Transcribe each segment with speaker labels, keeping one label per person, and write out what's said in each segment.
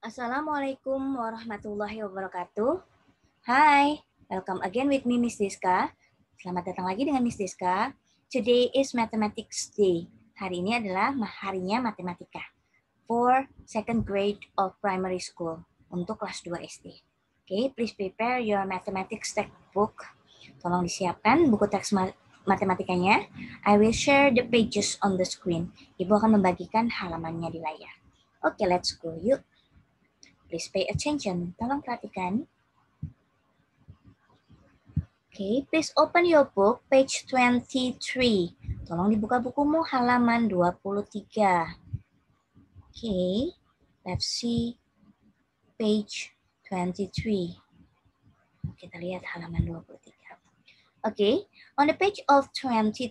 Speaker 1: Assalamualaikum warahmatullahi wabarakatuh. Hi, welcome again with me Miss Diska. Selamat datang lagi dengan Miss Diska. Today is Mathematics Day. Hari ini adalah harinya matematika for second grade of primary school untuk kelas 2 SD. Oke, okay, please prepare your mathematics textbook. Tolong disiapkan buku teks matematikanya. I will share the pages on the screen. Ibu akan membagikan halamannya di layar. Oke, okay, let's go yuk. Please pay attention. Tolong perhatikan. Okay, please open your book page 23. Tolong dibuka bukumu halaman 23. Okay, let's see page 23. Kita lihat halaman 23. Okay, on the page of 23,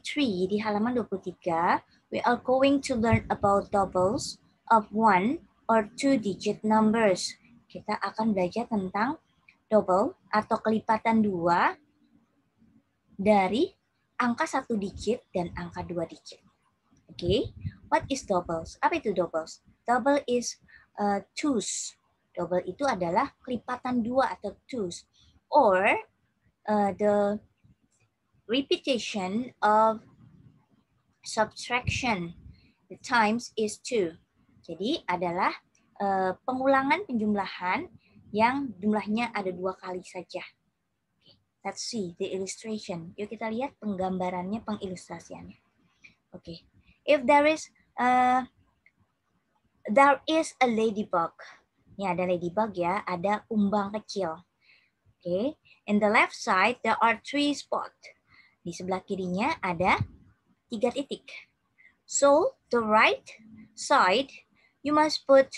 Speaker 1: di halaman 23, we are going to learn about doubles of 1 or two-digit numbers. Kita akan belajar tentang double atau kelipatan dua dari angka satu digit dan angka dua digit. Oke, okay. what is doubles? Apa itu doubles? Double is uh, twos. Double itu adalah kelipatan dua atau twos, or uh, the repetition of subtraction. The times is two. Jadi adalah eh, pengulangan penjumlahan yang jumlahnya ada dua kali saja. Okay. Let's see the illustration. Yuk kita lihat penggambarannya, pengilustrasiannya. Oke, okay. if there is uh, there is a ladybug. Ini ada ladybug ya, ada umbang kecil. Oke, okay. in the left side there are three spot. Di sebelah kirinya ada tiga titik. So the right side you must put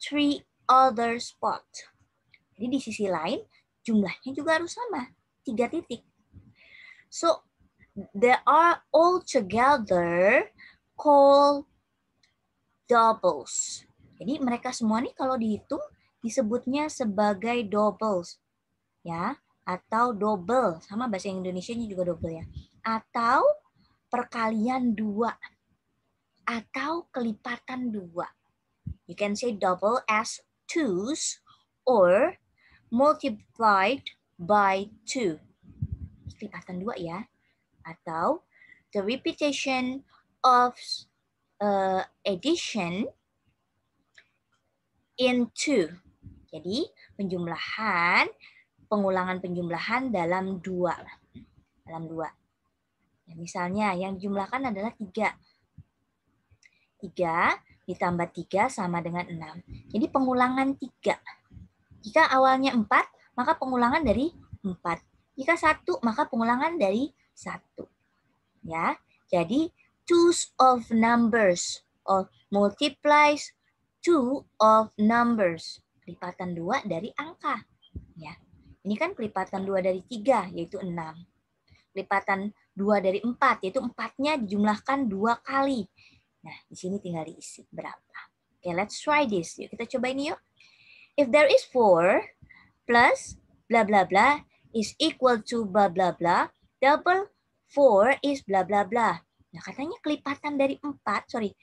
Speaker 1: three other spots. Jadi di sisi lain, jumlahnya juga harus sama, tiga titik. So, they are all together called doubles. Jadi mereka semua nih kalau dihitung disebutnya sebagai doubles. Ya, atau double sama bahasa Indonesia juga double ya. Atau perkalian dua atau kelipatan dua. You can say double as twos or multiplied by two. Lipatan dua ya. Atau the repetition of uh, addition two. Jadi penjumlahan, pengulangan penjumlahan dalam dua. Dalam dua. Nah, misalnya yang dijumlahkan adalah tiga. Tiga, ditambah 3 sama dengan 6. Jadi pengulangan 3. Jika awalnya 4, maka pengulangan dari 4. Jika 1, maka pengulangan dari 1. Ya. Jadi twos of numbers or multiplies two of numbers. Pelipatan 2 dari angka. Ya. Ini kan kelipatan 2 dari 3 yaitu 6. Pelipatan 2 dari 4 yaitu 4-nya dijumlahkan 2 kali Nah, di sini tinggal diisi berapa. Oke, okay, let's try this. Yuk, kita coba ini yuk. If there is 4 plus bla bla bla is equal to bla bla bla double 4 is bla bla bla. Nah, katanya kelipatan dari 4, sorry,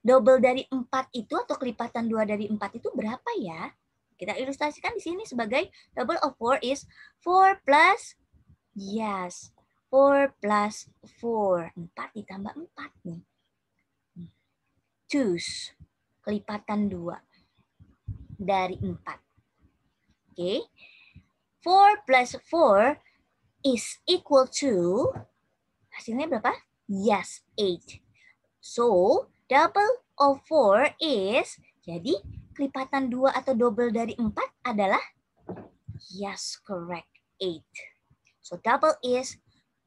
Speaker 1: double dari 4 itu atau kelipatan 2 dari 4 itu berapa ya? Kita ilustrasikan di sini sebagai double of 4 is 4 plus, yes, 4 plus 4. 4 ditambah 4 nih twos, kelipatan dua dari empat. Oke, okay. four plus four is equal to hasilnya berapa? Yes, eight. So double of four is jadi kelipatan dua atau double dari empat adalah yes, correct, eight. So double is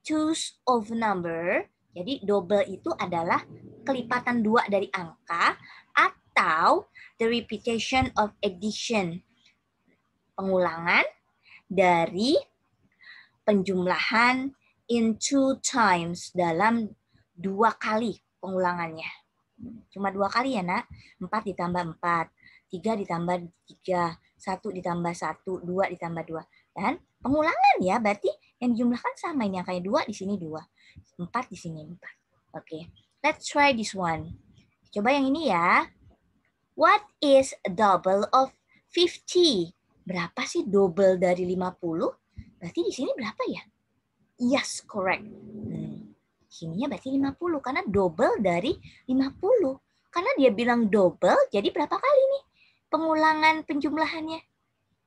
Speaker 1: twos of number jadi double itu adalah kelipatan dua dari angka atau the repetition of addition. Pengulangan dari penjumlahan in two times dalam dua kali pengulangannya. Cuma dua kali ya nak. Empat ditambah empat. Tiga ditambah tiga. Satu ditambah satu. Dua ditambah dua. Dan pengulangan ya berarti yang dijumlahkan sama ini angkanya dua di sini dua. 4 di sini 4. Oke, okay. let's try this one. Coba yang ini ya. What is double of 50? Berapa sih double dari 50? Berarti di sini berapa ya? Yes, correct. Hmm. Sininya berarti 50 karena double dari 50. Karena dia bilang double, jadi berapa kali nih pengulangan penjumlahannya?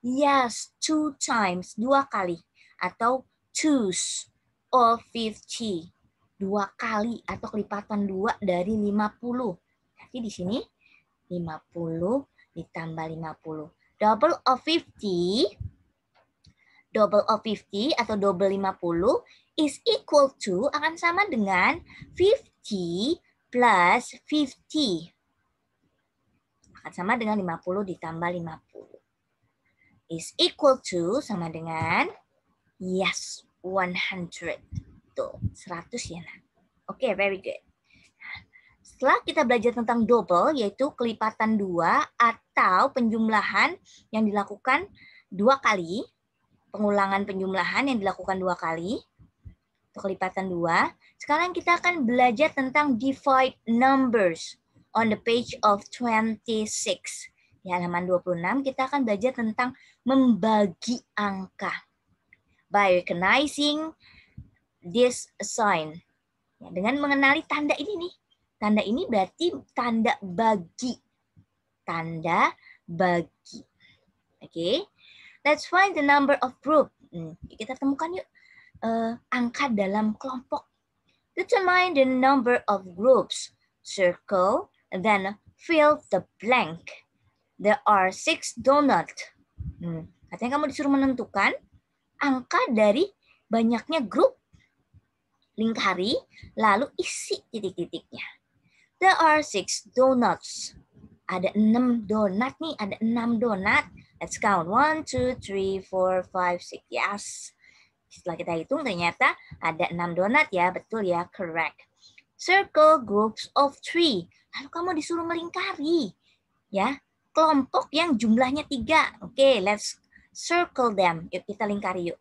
Speaker 1: Yes, two times, dua kali. Atau twos, all 50. Dua kali atau kelipatan dua dari 50. Jadi di sini 50 ditambah 50. Double of 50, double of 50 atau double 50 is equal to, akan sama dengan 50 plus 50. Akan sama dengan 50 ditambah 50. Is equal to sama dengan yes. 100. Tuh, 100 ya, nak. Oke, okay, very good. Setelah kita belajar tentang double, yaitu kelipatan dua atau penjumlahan yang dilakukan dua kali, pengulangan penjumlahan yang dilakukan dua kali, itu kelipatan dua. Sekarang kita akan belajar tentang divide numbers on the page of 26. Di halaman 26 kita akan belajar tentang membagi angka by recognizing this sign. Ya, dengan mengenali tanda ini nih. Tanda ini berarti tanda bagi. Tanda bagi. Oke. Okay. Let's find the number of group. Hmm, kita temukan yuk uh, angka dalam kelompok. Determine the number of groups. Circle, then fill the blank. There are six donuts. Hmm, katanya kamu disuruh menentukan angka dari banyaknya grup lingkari, lalu isi titik-titiknya. There are six donuts. Ada enam donat nih, ada enam donat. Let's count. One, two, three, four, five, six. Yes. Setelah kita hitung ternyata ada enam donat ya, betul ya, correct. Circle groups of three. Lalu kamu disuruh melingkari. Ya, kelompok yang jumlahnya tiga. Oke, okay, let's circle them. Yuk, kita lingkari yuk.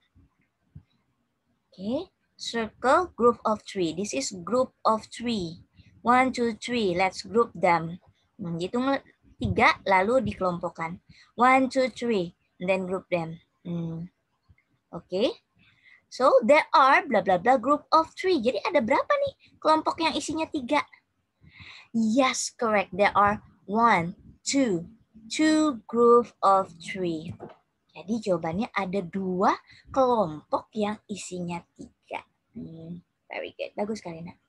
Speaker 1: Oke, okay. circle group of three. This is group of three. One, two, three. Let's group them. Menghitung tiga, lalu dikelompokkan. One, two, three. And then group them. Hmm. Oke. Okay. So, there are bla bla bla group of three. Jadi ada berapa nih kelompok yang isinya tiga? Yes, correct. There are one, two, two group of three. Jadi jawabannya ada dua kelompok yang isinya tiga. Hmm, very good. Bagus sekali nak.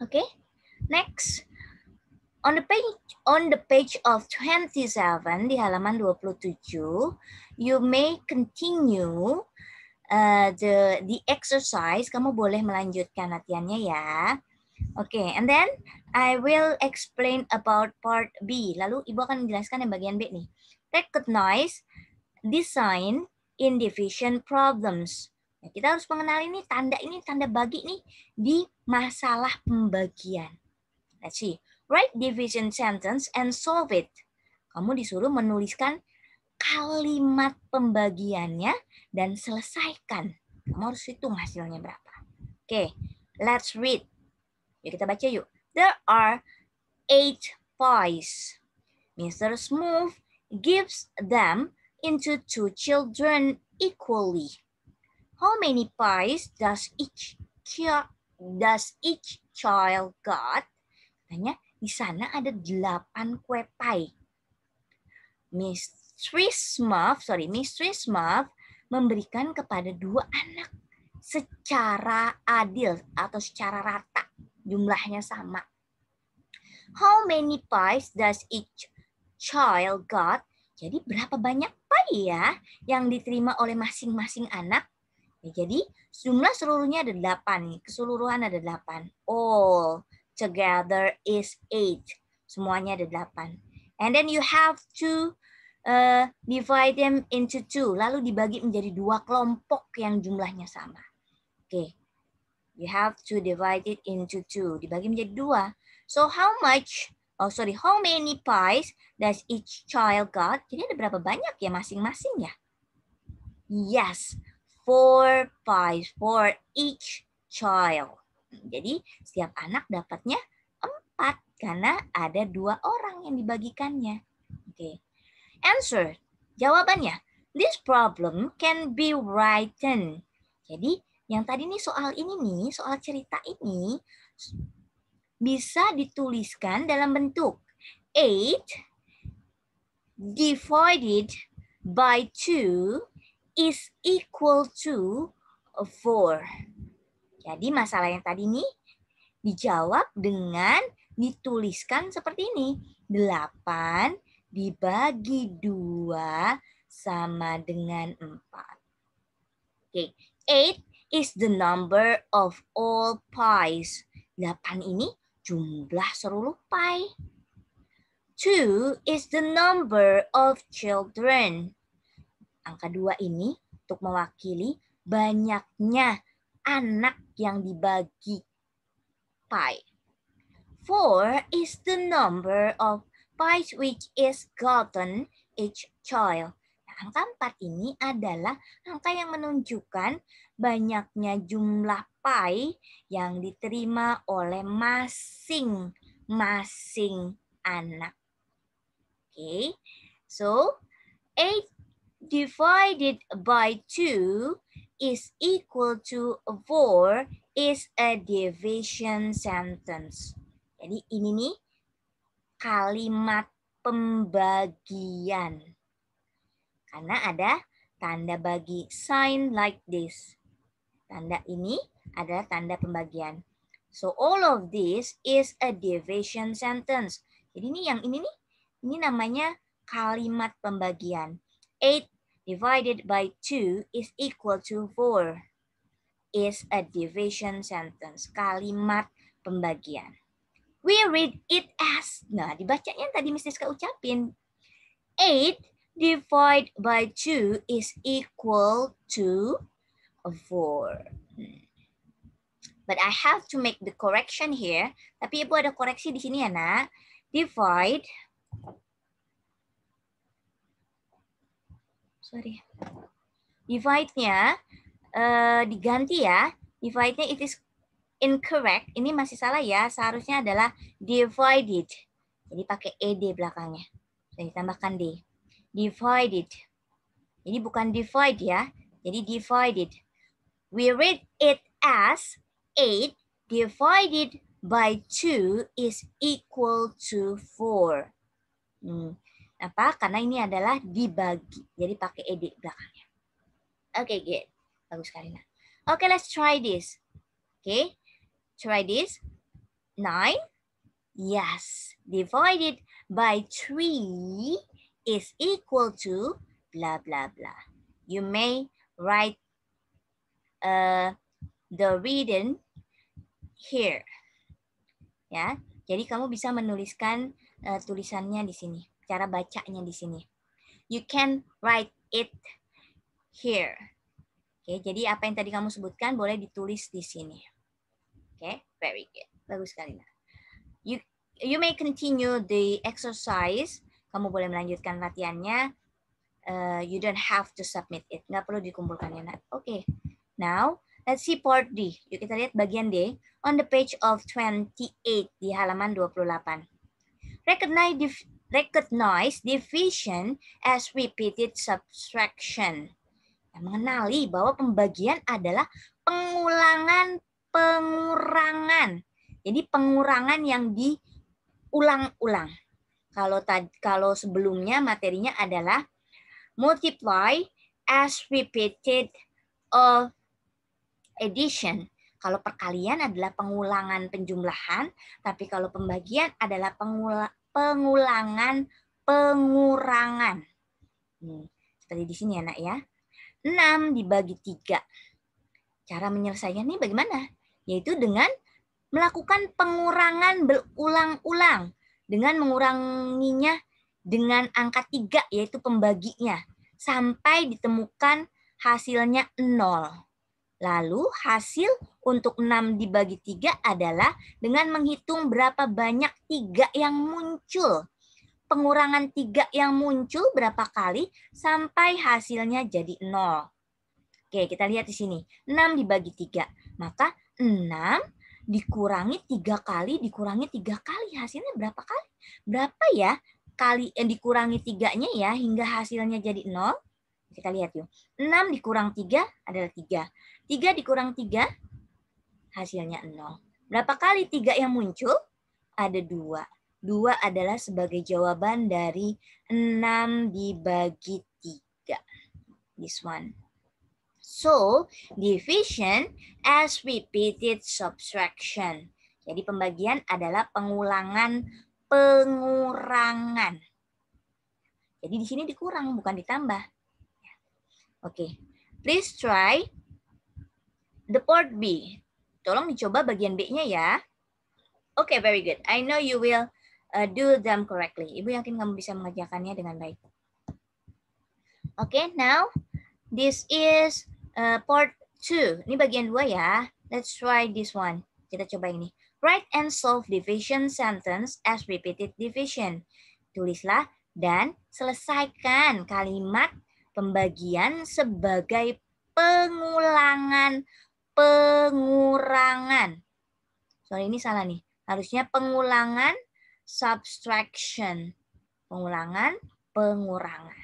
Speaker 1: Oke, okay? next. On the page on the page of 27 di halaman 27, you may continue uh, the the exercise. Kamu boleh melanjutkan latihannya ya. Oke, okay, and then I will explain about part B. Lalu Ibu akan menjelaskan yang bagian B nih recognize design in division problems. Nah, kita harus mengenal ini tanda ini tanda bagi nih di masalah pembagian. Let's see. Write division sentence and solve it. Kamu disuruh menuliskan kalimat pembagiannya dan selesaikan. Kamu harus hitung hasilnya berapa. Oke, okay, let's read. Yuk kita baca yuk. There are eight pies. Mr. Smooth gives them into two children equally. How many pies does each does each child got? Katanya di sana ada delapan kue pie. Mistress Muff, sorry, Mistress Muff memberikan kepada dua anak secara adil atau secara rata. Jumlahnya sama. How many pies does each child got, jadi berapa banyak pi ya yang diterima oleh masing-masing anak? Ya, jadi jumlah seluruhnya ada delapan nih, keseluruhan ada delapan. All together is eight, Semuanya ada delapan. And then you have to uh, divide them into two. Lalu dibagi menjadi dua kelompok yang jumlahnya sama. Oke. Okay. You have to divide it into two. Dibagi menjadi dua. So how much Oh sorry, how many pies does each child got? Jadi ada berapa banyak ya masing-masing ya? Yes, four pies for each child. Jadi setiap anak dapatnya empat karena ada dua orang yang dibagikannya. Oke, okay. answer jawabannya. This problem can be written. Jadi yang tadi nih soal ini nih, soal cerita ini bisa dituliskan dalam bentuk 8 divided by 2 is equal to 4. Jadi masalah yang tadi ini dijawab dengan dituliskan seperti ini. 8 dibagi 2 sama dengan 4. Oke, okay. 8 is the number of all pies. 8 ini jumlah seluruh pai. Two is the number of children. Angka dua ini untuk mewakili banyaknya anak yang dibagi pai. Four is the number of pies which is gotten each child. Nah, angka empat ini adalah angka yang menunjukkan banyaknya jumlah pai yang diterima oleh masing-masing anak. Okay, so 8 divided by 2 is equal to 4 is a division sentence. Jadi ini nih kalimat pembagian. Karena ada tanda bagi sign like this. Tanda ini adalah tanda pembagian. So all of this is a division sentence. Jadi ini yang ini nih, ini namanya kalimat pembagian. 8 divided by 2 is equal to 4 is a division sentence. Kalimat pembagian. We read it as. Nah, dibacanya tadi Miss Niska ucapin. 8 divided by 2 is equal to 4. But I have to make the correction here. Tapi Ibu ada koreksi di sini ya, Nak. Divide. Sorry. Divide-nya uh, diganti ya. Divide-nya it is incorrect. Ini masih salah ya. Seharusnya adalah divided. Jadi pakai ed belakangnya. Jadi tambahkan d. Divided. Jadi bukan divide ya. Jadi divided. We read it as 8 divided by 2 is equal to 4. Hmm. Apa? Karena ini adalah dibagi. Jadi pakai edit belakangnya. Oke, okay, good. Bagus sekali. Oke, okay, let's try this. Oke. Okay. Try this. 9. Yes. Divided by 3 is equal to blah, blah, blah. You may write uh, the reading here. Ya, jadi kamu bisa menuliskan uh, tulisannya di sini, cara bacanya di sini. You can write it here. Oke, jadi apa yang tadi kamu sebutkan boleh ditulis di sini. Oke, very good. Bagus sekali. You you may continue the exercise. Kamu boleh melanjutkan latihannya. Uh, you don't have to submit it. Nggak perlu dikumpulkan ya, Oke. Okay. Now, Let's see part D. Yuk kita lihat bagian D. On the page of 28 di halaman 28. Recognize, div recognize division as repeated subtraction. Yang mengenali bahwa pembagian adalah pengulangan pengurangan. Jadi pengurangan yang diulang-ulang. Kalau tadi kalau sebelumnya materinya adalah multiply as repeated of addition. Kalau perkalian adalah pengulangan penjumlahan, tapi kalau pembagian adalah pengula, pengulangan pengurangan. Hmm, seperti di sini ya nak ya. 6 dibagi 3. Cara menyelesaikannya bagaimana? Yaitu dengan melakukan pengurangan berulang-ulang dengan menguranginya dengan angka 3 yaitu pembaginya sampai ditemukan hasilnya 0. Lalu hasil untuk 6 dibagi 3 adalah dengan menghitung berapa banyak 3 yang muncul. Pengurangan 3 yang muncul berapa kali sampai hasilnya jadi 0. Oke, kita lihat di sini. 6 dibagi 3. Maka 6 dikurangi tiga kali dikurangi tiga kali hasilnya berapa kali berapa ya kali eh, dikurangi tiganya ya hingga hasilnya jadi 0? kita lihat yuk 6 dikurang 3 adalah 3 3 dikurang 3, hasilnya 0. Berapa kali 3 yang muncul? Ada 2. 2 adalah sebagai jawaban dari 6 dibagi 3. This one. So, division as repeated subtraction. Jadi pembagian adalah pengulangan pengurangan. Jadi di sini dikurang bukan ditambah. Ya. Oke. Okay. Please try the port B. Tolong dicoba bagian B-nya ya. Oke, okay, very good. I know you will uh, do them correctly. Ibu yakin kamu bisa mengerjakannya dengan baik. Oke, okay, now this is uh, part 2. Ini bagian 2 ya. Let's try this one. Kita coba ini. Write and solve division sentence as repeated division. Tulislah dan selesaikan kalimat pembagian sebagai pengulangan pengurangan. Sorry, ini salah nih. Harusnya pengulangan subtraction. Pengulangan, pengurangan.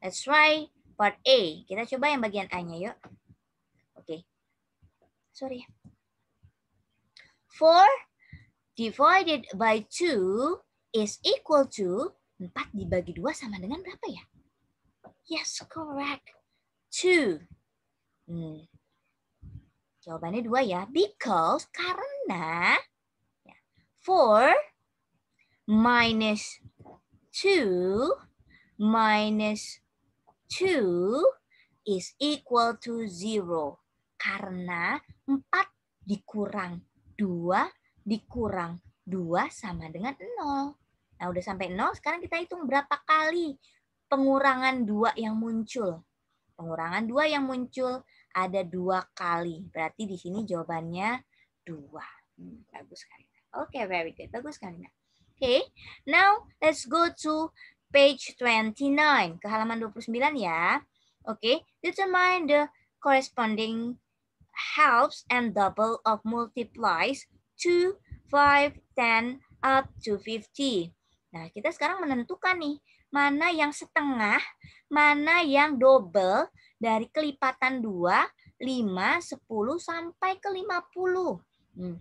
Speaker 1: Let's try part A. Kita coba yang bagian A-nya yuk. Oke. Okay. Sorry. 4 ya. divided by 2 is equal to 4 dibagi 2 sama dengan berapa ya? Yes, correct. 2. Hmm. Jawabannya dua ya. Because, karena. Ya, Four minus two minus two is equal to zero. Karena empat dikurang dua dikurang dua sama dengan nol. Nah, udah sampai nol. Sekarang kita hitung berapa kali pengurangan dua yang muncul. Pengurangan dua yang muncul ada dua kali. Berarti di sini jawabannya dua. Hmm, bagus kan? Oke, okay, very good. Bagus kan? Oke, okay. now let's go to page 29, ke halaman 29 ya. Oke, okay. determine the corresponding helps and double of multiplies 2, 5, 10, up to 50. Nah, kita sekarang menentukan nih mana yang setengah, mana yang double dari kelipatan 2, 5, 10, sampai ke 50. Hmm.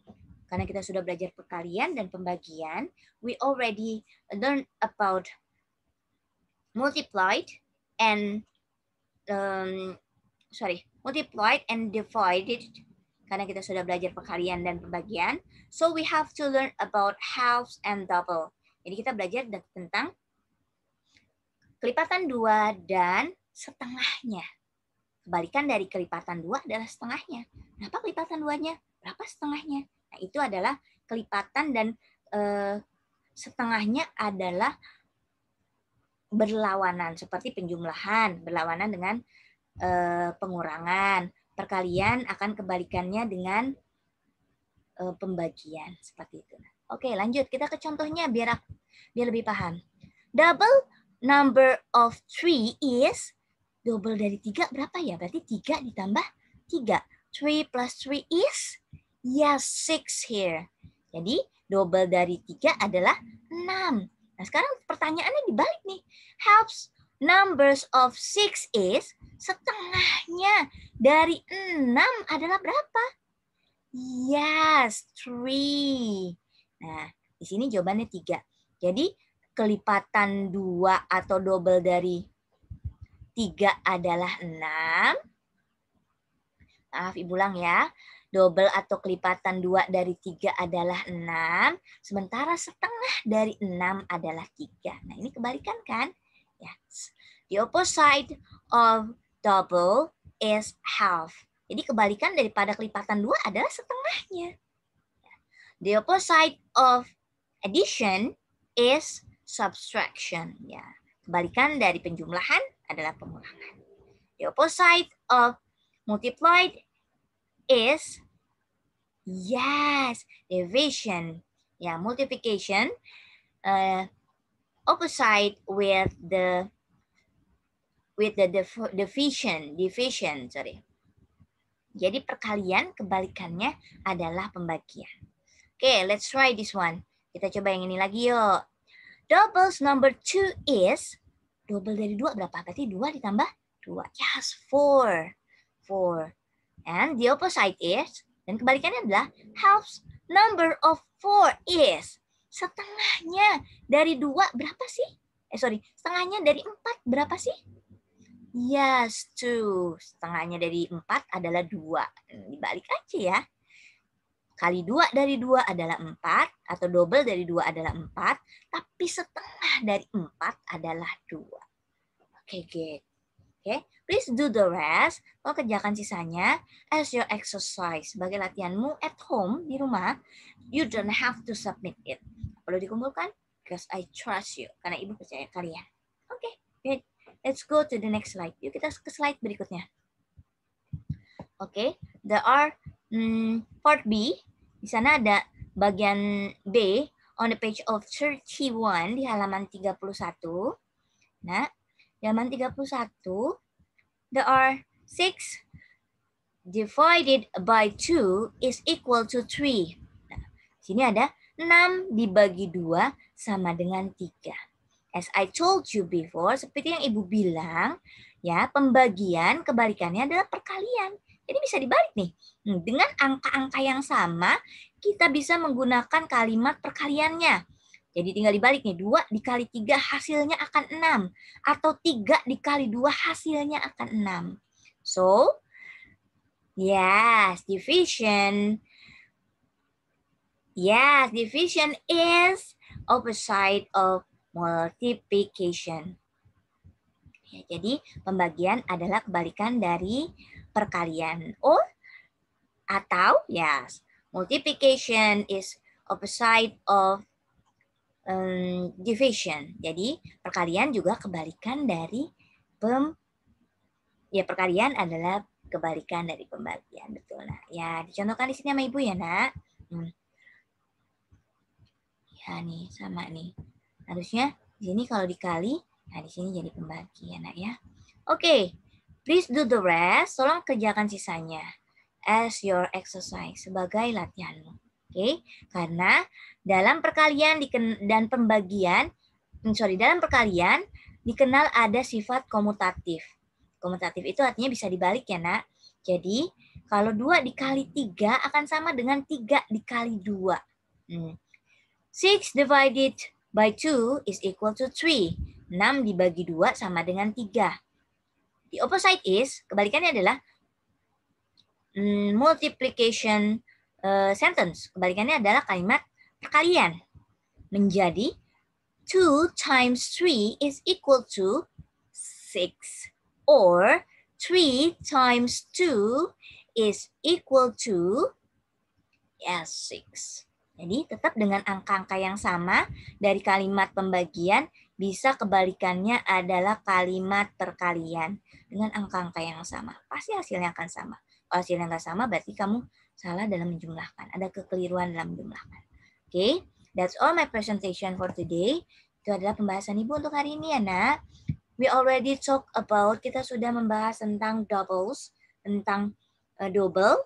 Speaker 1: Karena kita sudah belajar perkalian dan pembagian, we already learn about multiplied and um, sorry, multiplied and divided karena kita sudah belajar perkalian dan pembagian. So we have to learn about halves and double. Jadi kita belajar tentang kelipatan dua dan setengahnya. Kebalikan dari kelipatan dua adalah setengahnya. Berapa kelipatan duanya? Berapa setengahnya? Nah, itu adalah kelipatan dan eh, setengahnya adalah berlawanan seperti penjumlahan berlawanan dengan e, pengurangan perkalian akan kebalikannya dengan e, pembagian seperti itu. Nah, oke lanjut kita ke contohnya biar biar lebih paham. Double number of three is double dari tiga berapa ya? Berarti tiga ditambah tiga. Three plus three is yes ya, six here. Jadi double dari tiga adalah enam. Nah sekarang pertanyaannya dibalik nih. Helps numbers of six is setengahnya dari enam adalah berapa? Yes, three. Nah, di sini jawabannya tiga. Jadi kelipatan 2 atau double dari 3 adalah 6. Maaf Ibu ulang ya. Double atau kelipatan 2 dari 3 adalah 6. Sementara setengah dari 6 adalah 3. Nah ini kebalikan kan? Yes. The opposite of double is half. Jadi kebalikan daripada kelipatan 2 adalah setengahnya. The opposite of addition is subtraction ya. Kebalikan dari penjumlahan adalah pengurangan. The opposite of multiplied is yes, division. Ya, multiplication uh, opposite with the with the division, division, sorry. Jadi perkalian kebalikannya adalah pembagian. Oke, okay, let's try this one. Kita coba yang ini lagi yuk. Doubles number two is, double dari dua berapa? Berarti dua ditambah dua. Yes, four. Four. And the opposite is, dan kebalikannya adalah halves number of four is. Setengahnya dari dua berapa sih? Eh, sorry. Setengahnya dari empat berapa sih? Yes, two. Setengahnya dari empat adalah dua. Hmm, dibalik aja ya. Kali dua dari dua adalah empat atau double dari dua adalah empat tapi setengah dari empat adalah dua Oke, okay, gitu. Oke, okay. please do the rest. Kau kerjakan sisanya as your exercise sebagai latihanmu at home di rumah. You don't have to submit it. Perlu dikumpulkan? Because I trust you. Karena ibu percaya kalian. Oke, okay, good. Let's go to the next slide. Yuk kita ke slide berikutnya. Oke, okay. there are hmm, part B di sana ada bagian B on the page of 31 di halaman 31. Nah, di halaman 31 there are 6 divided by 2 is equal to 3. Nah, sini ada 6 dibagi 2 sama dengan 3. As I told you before, seperti yang Ibu bilang, ya pembagian kebalikannya adalah perkalian. Ini bisa dibalik nih. Hmm, dengan angka-angka yang sama, kita bisa menggunakan kalimat perkaliannya. Jadi tinggal dibalik nih, 2 dikali 3 hasilnya akan 6. Atau 3 dikali 2 hasilnya akan 6. So, yes, division. Yes, division is opposite of multiplication. Ya, jadi pembagian adalah kebalikan dari perkalian or atau yes multiplication is opposite of um, division jadi perkalian juga kebalikan dari pem ya perkalian adalah kebalikan dari pembagian betul nah ya dicontohkan di sini sama ibu ya nak hmm. ya nih sama nih harusnya di sini kalau dikali nah di sini jadi pembagian ya nak ya oke okay. Please do the rest, tolong kerjakan sisanya as your exercise, sebagai latihan lo. Oke, okay? karena dalam perkalian dan pembagian, hmm, sorry, dalam perkalian dikenal ada sifat komutatif. Komutatif itu artinya bisa dibalik ya nak. Jadi kalau 2 dikali 3 akan sama dengan 3 dikali 2. 6 Hmm. divided by 2 is equal to 3. 6 dibagi 2 sama dengan 3. The opposite is, kebalikannya adalah mm, multiplication uh, sentence. Kebalikannya adalah kalimat perkalian. Menjadi 2 times 3 is equal to 6 or 3 times 2 is equal to ya, 6. Jadi tetap dengan angka-angka yang sama dari kalimat pembagian bisa kebalikannya adalah kalimat perkalian dengan angka-angka yang sama. Pasti hasilnya akan sama. Kalau hasilnya nggak sama, berarti kamu salah dalam menjumlahkan. Ada kekeliruan dalam menjumlahkan. Oke, okay? that's all my presentation for today. Itu adalah pembahasan Ibu untuk hari ini ya, We already talk about, kita sudah membahas tentang doubles, tentang uh, double,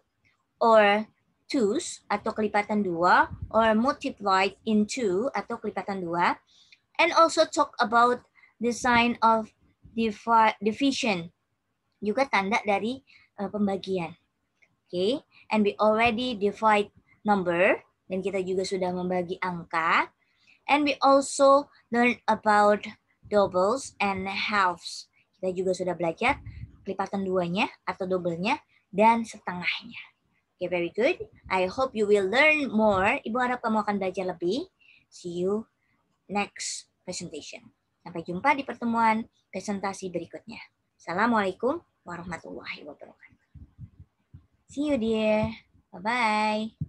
Speaker 1: or twos, atau kelipatan dua, or multiplied into, atau kelipatan dua, and also talk about the sign of division. Juga tanda dari uh, pembagian. okay? and we already divide number dan kita juga sudah membagi angka. And we also learn about doubles and halves. Kita juga sudah belajar kelipatan duanya atau doublenya dan setengahnya. okay, very good. I hope you will learn more. Ibu harap kamu akan belajar lebih. See you next presentation. Sampai jumpa di pertemuan presentasi berikutnya. Assalamualaikum warahmatullahi wabarakatuh. See you dear. Bye-bye.